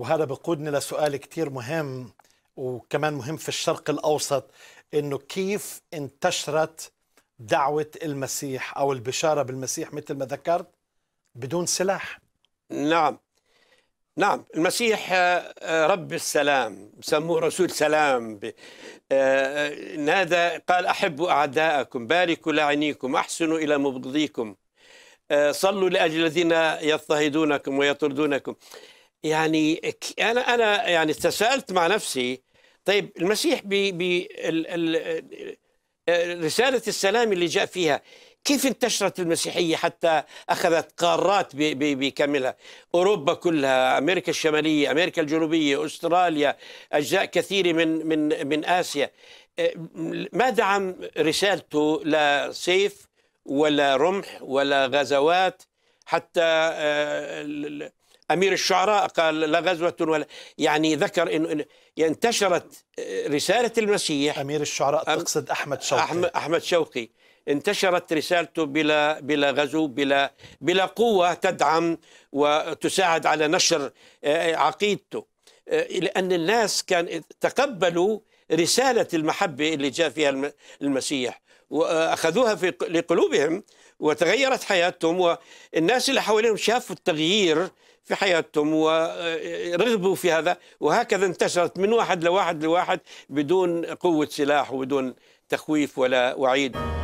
وهذا بقودني لسؤال كتير مهم وكمان مهم في الشرق الأوسط أنه كيف انتشرت دعوة المسيح أو البشارة بالمسيح مثل ما ذكرت بدون سلاح نعم نعم المسيح آه، آه، رب السلام سموه رسول سلام نادى آه، قال أحبوا أعداءكم باركوا لعنيكم أحسنوا إلى مبغضيكم صلوا لأجل الذين يضطهدونكم ويطردونكم يعني انا انا يعني تساءلت مع نفسي طيب المسيح ب رساله السلام اللي جاء فيها كيف انتشرت المسيحيه حتى اخذت قارات بكاملها اوروبا كلها امريكا الشماليه امريكا الجنوبيه استراليا اجزاء كثيره من من من اسيا ما دعم رسالته لا سيف ولا رمح ولا غزوات حتى آه، امير الشعراء قال لا غزوه ولا يعني ذكر انه انتشرت آه، رساله المسيح امير الشعراء تقصد احمد شوقي احمد شوقي انتشرت رسالته بلا بلا غزو بلا بلا قوه تدعم وتساعد على نشر آه، عقيدته آه، لان الناس كان تقبلوا رساله المحبه اللي جاء فيها المسيح واخذوها في لقلوبهم وتغيرت حياتهم والناس اللي حواليهم شافوا التغيير في حياتهم ورغبوا في هذا وهكذا انتشرت من واحد لواحد لواحد بدون قوة سلاح وبدون تخويف ولا وعيد